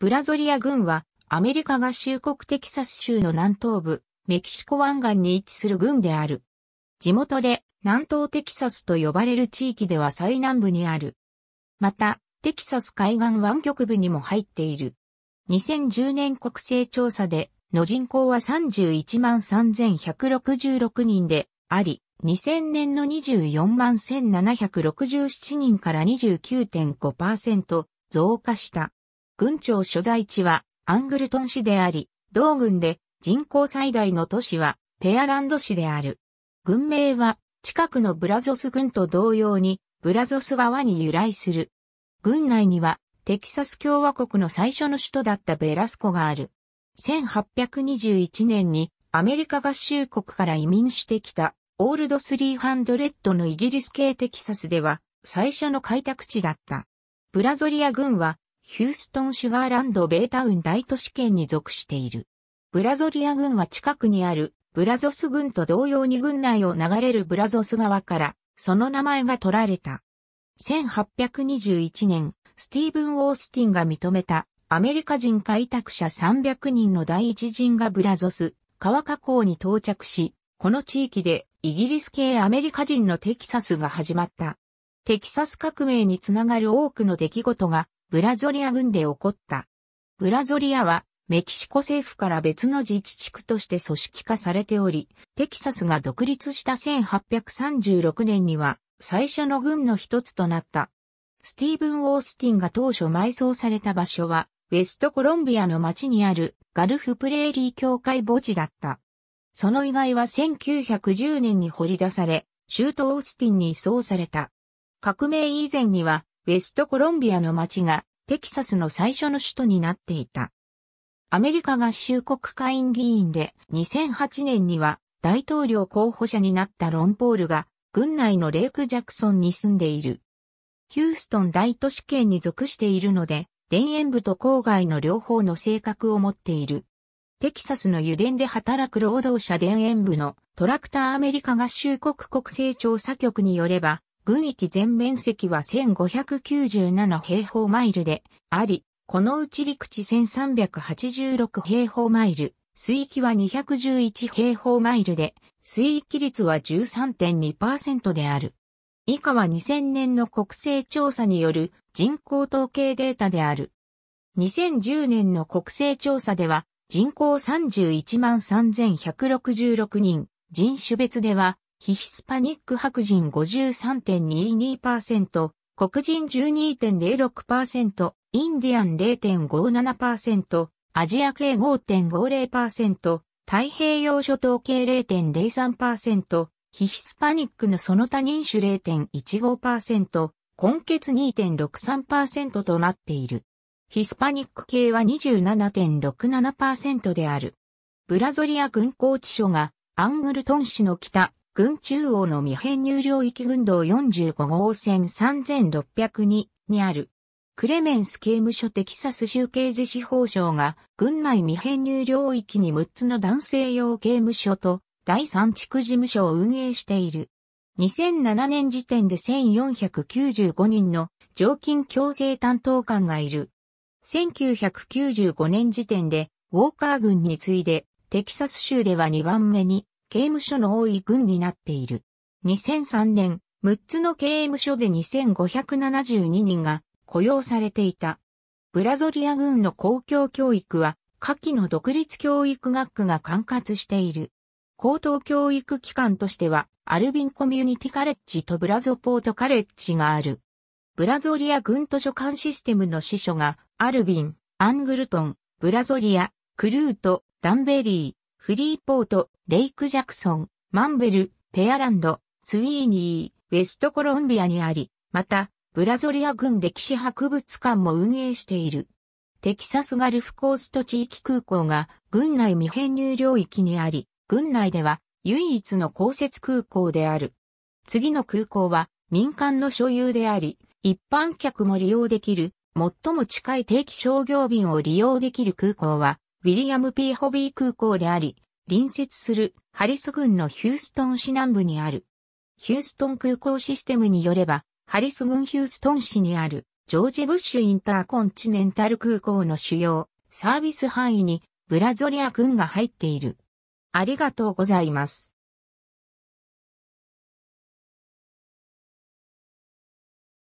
ブラゾリア郡は、アメリカ合衆国テキサス州の南東部、メキシコ湾岸に位置する郡である。地元で南東テキサスと呼ばれる地域では最南部にある。また、テキサス海岸湾局部にも入っている。2010年国勢調査で、の人口は31万3166人であり、2000年の24万1767人から29.5%増加した。軍庁所在地はアングルトン市であり、同郡で人口最大の都市はペアランド市である。軍名は近くのブラゾス郡と同様にブラゾス川に由来する。郡内にはテキサス共和国の最初の首都だったベラスコがある。1821年にアメリカ合衆国から移民してきたオールド300のイギリス系テキサスでは最初の開拓地だった。ブラゾリア軍はヒューストン・シュガーランド・ベータウン大都市圏に属している。ブラゾリア軍は近くにあるブラゾス軍と同様に軍内を流れるブラゾス川からその名前が取られた。1821年、スティーブン・オースティンが認めたアメリカ人開拓者300人の第一陣がブラゾス川河口に到着し、この地域でイギリス系アメリカ人のテキサスが始まった。テキサス革命につながる多くの出来事がブラゾリア軍で起こった。ブラゾリアはメキシコ政府から別の自治地区として組織化されており、テキサスが独立した1836年には最初の軍の一つとなった。スティーブン・オースティンが当初埋葬された場所は、ウェストコロンビアの町にあるガルフプレーリー教会墓地だった。その遺骸は1910年に掘り出され、州都オースティンに移送された。革命以前には、ベストコロンビアの町がテキサスの最初の首都になっていた。アメリカ合衆国会員議員で2008年には大統領候補者になったロンポールが軍内のレイク・ジャクソンに住んでいる。ヒューストン大都市圏に属しているので、田園部と郊外の両方の性格を持っている。テキサスの油田で働く労働者田園部のトラクターアメリカ合衆国国勢調査局によれば、群域全面積は1597平方マイルであり、このうち陸地1386平方マイル、水域は211平方マイルで、水域率は13.2%である。以下は2000年の国勢調査による人口統計データである。2010年の国勢調査では人口31万3166人、人種別では非ヒスパニック白人53.22%、黒人12.06%、インディアン0.57%、アジア系5.50%、太平洋諸島系0.03%、非ヒスパニックのその他人種0.15%、根血2.63%となっている。ヒスパニック系は27.67%である。ブラゾリア軍港地所がアングルトン市の北軍中央の未編入領域軍道45号線3602にある。クレメンス刑務所テキサス州刑事司法省が、軍内未編入領域に6つの男性用刑務所と、第3地区事務所を運営している。2007年時点で1495人の常勤強制担当官がいる。1995年時点で、ウォーカー軍に次いで、テキサス州では2番目に刑務所の多い軍になっている。2003年、6つの刑務所で2572人が雇用されていた。ブラゾリア軍の公共教育は、下記の独立教育学区が管轄している。高等教育機関としては、アルビンコミュニティカレッジとブラゾポートカレッジがある。ブラゾリア軍図書館システムの司書が、アルビン、アングルトン、ブラゾリア、クルート、ダンベリー、フリーポート、レイク・ジャクソン、マンベル、ペアランド、スウィーニー、ウェストコロンビアにあり、また、ブラゾリア軍歴史博物館も運営している。テキサスガルフコースト地域空港が軍内未編入領域にあり、軍内では唯一の公設空港である。次の空港は民間の所有であり、一般客も利用できる、最も近い定期商業便を利用できる空港は、ウィリアム・ P・ ホビー空港であり、隣接するハリス郡のヒューストン市南部にある。ヒューストン空港システムによれば、ハリス郡ヒューストン市にあるジョージ・ブッシュ・インターコンチネンタル空港の主要サービス範囲にブラゾリア郡が入っている。ありがとうございます。